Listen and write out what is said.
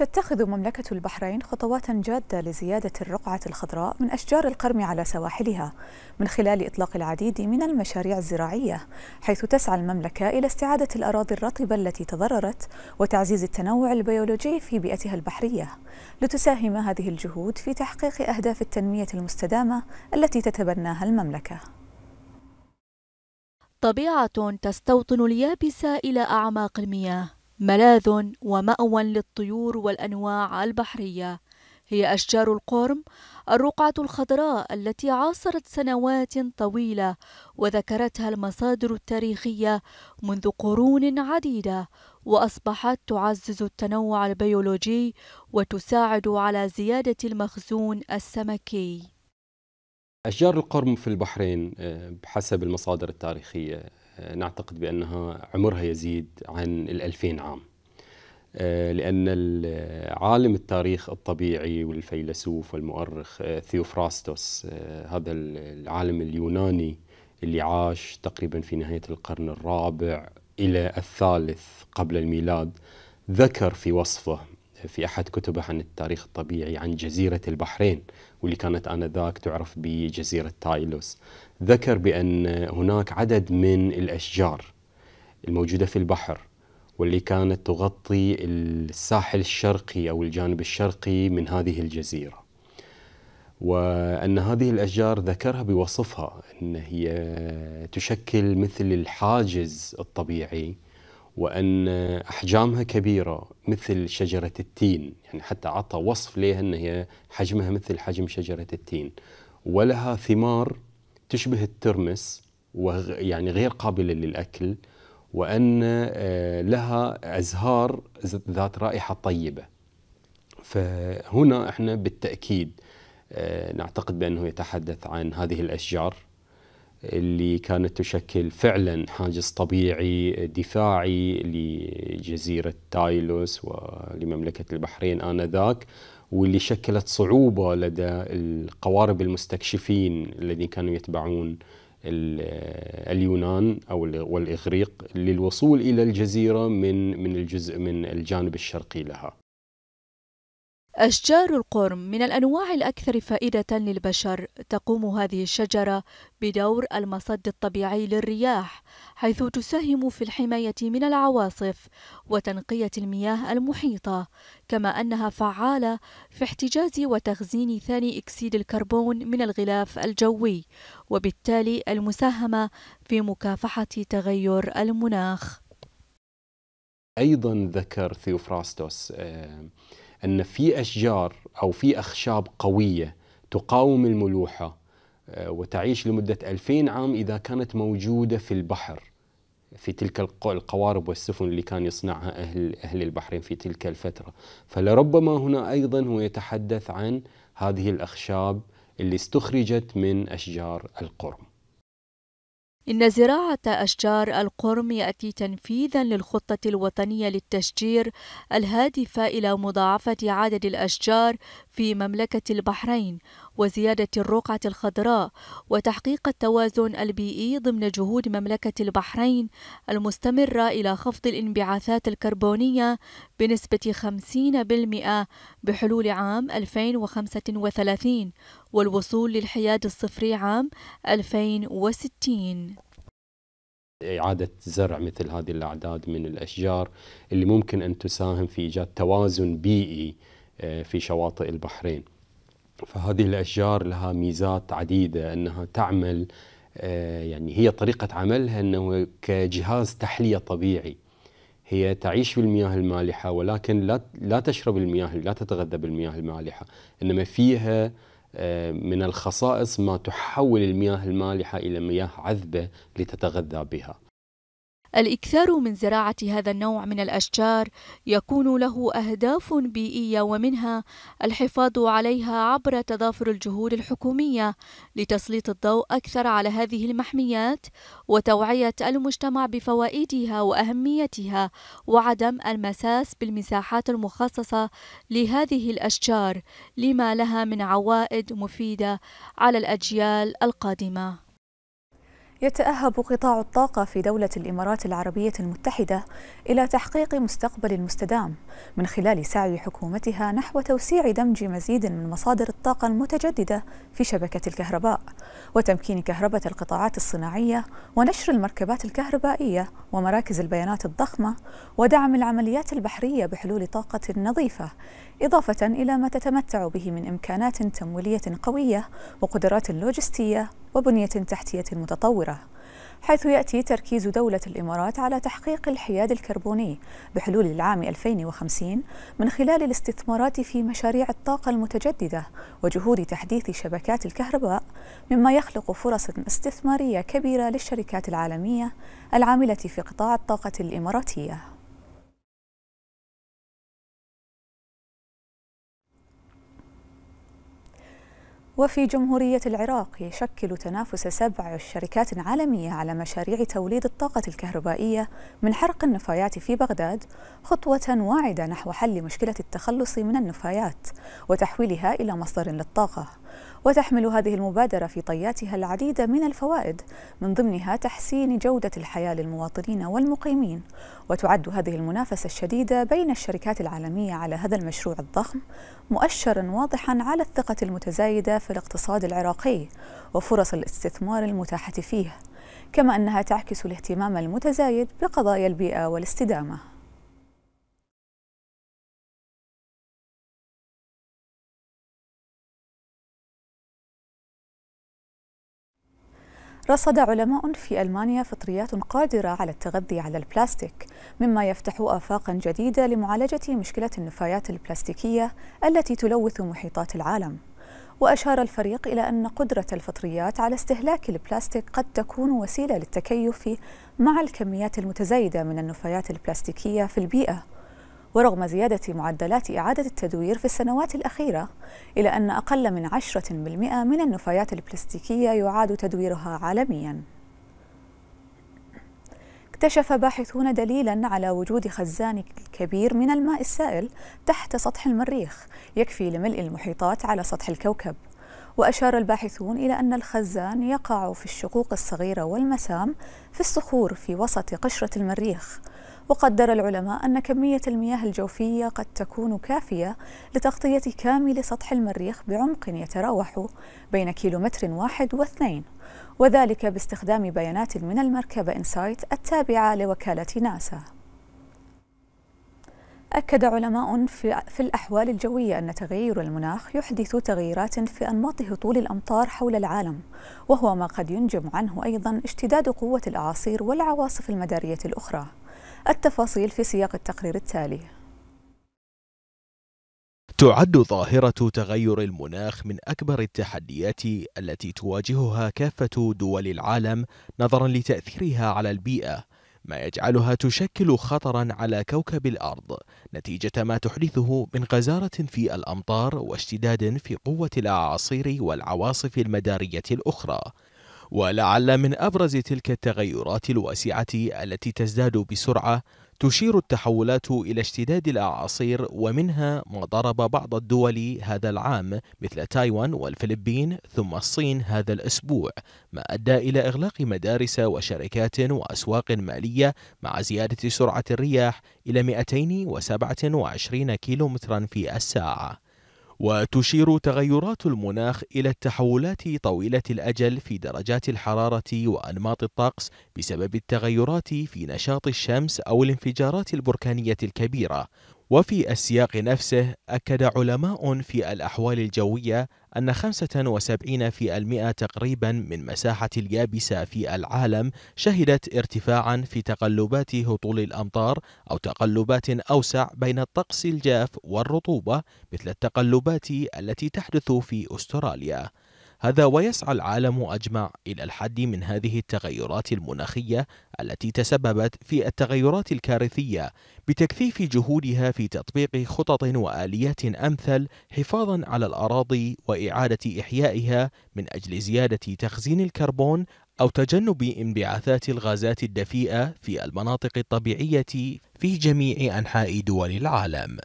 تتخذ مملكة البحرين خطوات جادة لزيادة الرقعة الخضراء من أشجار القرم على سواحلها من خلال إطلاق العديد من المشاريع الزراعية حيث تسعى المملكة إلى استعادة الأراضي الرطبة التي تضررت وتعزيز التنوع البيولوجي في بيئتها البحرية لتساهم هذه الجهود في تحقيق أهداف التنمية المستدامة التي تتبناها المملكة طبيعة تستوطن اليابسة إلى أعماق المياه ملاذ ومأوى للطيور والأنواع البحرية هي أشجار القرم الرقعة الخضراء التي عاصرت سنوات طويلة وذكرتها المصادر التاريخية منذ قرون عديدة وأصبحت تعزز التنوع البيولوجي وتساعد على زيادة المخزون السمكي أشجار القرم في البحرين آه، بحسب المصادر التاريخية آه، نعتقد بأنها عمرها يزيد عن الألفين عام آه، لأن عالم التاريخ الطبيعي والفيلسوف والمؤرخ آه، ثيوفراستوس هذا العالم اليوناني اللي عاش تقريبا في نهاية القرن الرابع إلى الثالث قبل الميلاد ذكر في وصفه في أحد كتبه عن التاريخ الطبيعي عن جزيرة البحرين واللي كانت آنذاك تعرف بجزيرة تايلوس ذكر بأن هناك عدد من الأشجار الموجودة في البحر واللي كانت تغطي الساحل الشرقي أو الجانب الشرقي من هذه الجزيرة وأن هذه الأشجار ذكرها بوصفها أن هي تشكل مثل الحاجز الطبيعي وأن أحجامها كبيرة مثل شجرة التين يعني حتى عطى وصف لها أن هي حجمها مثل حجم شجرة التين ولها ثمار تشبه الترمس ويعني غير قابلة للأكل وأن آه، لها أزهار ذات رائحة طيبة فهنا احنا بالتأكيد آه، نعتقد بأنه يتحدث عن هذه الأشجار اللي كانت تشكل فعلا حاجز طبيعي دفاعي لجزيرة تايلوس ولمملكة البحرين آنذاك واللي شكلت صعوبة لدى القوارب المستكشفين الذين كانوا يتبعون اليونان أو والإغريق للوصول إلى الجزيرة من من الجزء من الجانب الشرقي لها أشجار القرم من الأنواع الأكثر فائدة للبشر تقوم هذه الشجرة بدور المصد الطبيعي للرياح حيث تساهم في الحماية من العواصف وتنقية المياه المحيطة كما أنها فعالة في احتجاز وتخزين ثاني أكسيد الكربون من الغلاف الجوي وبالتالي المساهمة في مكافحة تغير المناخ أيضا ذكر ثيوفراستوس آه، ان في اشجار او في اخشاب قويه تقاوم الملوحه آه، وتعيش لمده 2000 عام اذا كانت موجوده في البحر في تلك القوارب والسفن اللي كان يصنعها اهل اهل البحرين في تلك الفتره، فلربما هنا ايضا هو يتحدث عن هذه الاخشاب اللي استخرجت من اشجار القرم. إن زراعة أشجار القرم يأتي تنفيذا للخطة الوطنية للتشجير الهادفة إلى مضاعفة عدد الأشجار في مملكة البحرين وزيادة الرقعة الخضراء وتحقيق التوازن البيئي ضمن جهود مملكة البحرين المستمرة إلى خفض الانبعاثات الكربونية بنسبة 50% بحلول عام 2035 والوصول للحياد الصفري عام 2060 إعادة زرع مثل هذه الأعداد من الأشجار اللي ممكن أن تساهم في إيجاد توازن بيئي آه، في شواطئ البحرين فهذه الأشجار لها ميزات عديدة أنها تعمل آه، يعني هي طريقة عملها أنه كجهاز تحلية طبيعي هي تعيش في المياه المالحة ولكن لا لا تشرب المياه لا تتغذى بالمياه المالحة إنما فيها آه، من الخصائص ما تحول المياه المالحة إلى مياه عذبة لتتغذى بها الإكثار من زراعة هذا النوع من الأشجار يكون له أهداف بيئية ومنها الحفاظ عليها عبر تضافر الجهود الحكومية لتسليط الضوء أكثر على هذه المحميات وتوعية المجتمع بفوائدها وأهميتها وعدم المساس بالمساحات المخصصة لهذه الأشجار لما لها من عوائد مفيدة على الأجيال القادمة يتأهب قطاع الطاقة في دولة الإمارات العربية المتحدة إلى تحقيق مستقبل مستدام من خلال سعي حكومتها نحو توسيع دمج مزيد من مصادر الطاقة المتجددة في شبكة الكهرباء وتمكين كهربة القطاعات الصناعية ونشر المركبات الكهربائية ومراكز البيانات الضخمة ودعم العمليات البحرية بحلول طاقة نظيفة إضافة إلى ما تتمتع به من إمكانات تمويلية قوية وقدرات لوجستية وبنية تحتية متطورة حيث يأتي تركيز دولة الإمارات على تحقيق الحياد الكربوني بحلول العام 2050 من خلال الاستثمارات في مشاريع الطاقة المتجددة وجهود تحديث شبكات الكهرباء مما يخلق فرص استثمارية كبيرة للشركات العالمية العاملة في قطاع الطاقة الإماراتية وفي جمهورية العراق يشكل تنافس سبع شركات عالمية على مشاريع توليد الطاقة الكهربائية من حرق النفايات في بغداد خطوة واعدة نحو حل مشكلة التخلص من النفايات وتحويلها إلى مصدر للطاقة وتحمل هذه المبادرة في طياتها العديد من الفوائد من ضمنها تحسين جودة الحياة للمواطنين والمقيمين وتعد هذه المنافسة الشديدة بين الشركات العالمية على هذا المشروع الضخم مؤشرا واضحا على الثقة المتزايدة في الاقتصاد العراقي وفرص الاستثمار المتاحة فيه كما أنها تعكس الاهتمام المتزايد بقضايا البيئة والاستدامة رصد علماء في ألمانيا فطريات قادرة على التغذي على البلاستيك مما يفتح آفاقا جديدة لمعالجة مشكلة النفايات البلاستيكية التي تلوث محيطات العالم وأشار الفريق إلى أن قدرة الفطريات على استهلاك البلاستيك قد تكون وسيلة للتكيف مع الكميات المتزايدة من النفايات البلاستيكية في البيئة ورغم زيادة معدلات إعادة التدوير في السنوات الأخيرة إلى أن أقل من 10% من النفايات البلاستيكية يعاد تدويرها عالمياً اكتشف باحثون دليلا على وجود خزان كبير من الماء السائل تحت سطح المريخ يكفي لملء المحيطات على سطح الكوكب وأشار الباحثون إلى أن الخزان يقع في الشقوق الصغيرة والمسام في الصخور في وسط قشرة المريخ وقدر العلماء أن كمية المياه الجوفية قد تكون كافية لتغطية كامل سطح المريخ بعمق يتراوح بين كيلومتر واحد واثنين وذلك باستخدام بيانات من المركبة إنسايت التابعة لوكالة ناسا أكد علماء في الأحوال الجوية أن تغير المناخ يحدث تغييرات في أنماط هطول الأمطار حول العالم وهو ما قد ينجم عنه أيضا اشتداد قوة الأعاصير والعواصف المدارية الأخرى التفاصيل في سياق التقرير التالي تعد ظاهرة تغير المناخ من أكبر التحديات التي تواجهها كافة دول العالم نظرا لتأثيرها على البيئة ما يجعلها تشكل خطرا على كوكب الأرض نتيجة ما تحدثه من غزارة في الأمطار واشتداد في قوة الأعاصير والعواصف المدارية الأخرى ولعل من أبرز تلك التغيرات الواسعة التي تزداد بسرعة تشير التحولات إلى اشتداد الأعاصير ومنها ما ضرب بعض الدول هذا العام مثل تايوان والفلبين ثم الصين هذا الأسبوع ما أدى إلى إغلاق مدارس وشركات وأسواق مالية مع زيادة سرعة الرياح إلى 227 كيلومترا في الساعة وتشير تغيرات المناخ إلى التحولات طويلة الأجل في درجات الحرارة وأنماط الطقس بسبب التغيرات في نشاط الشمس أو الانفجارات البركانية الكبيرة وفي السياق نفسه أكد علماء في الأحوال الجوية أن 75 في المئة تقريبا من مساحة اليابسة في العالم شهدت ارتفاعا في تقلبات هطول الأمطار أو تقلبات أوسع بين الطقس الجاف والرطوبة مثل التقلبات التي تحدث في أستراليا هذا ويسعى العالم أجمع إلى الحد من هذه التغيرات المناخية التي تسببت في التغيرات الكارثية بتكثيف جهودها في تطبيق خطط وآليات أمثل حفاظا على الأراضي وإعادة إحيائها من أجل زيادة تخزين الكربون أو تجنب انبعاثات الغازات الدفيئة في المناطق الطبيعية في جميع أنحاء دول العالم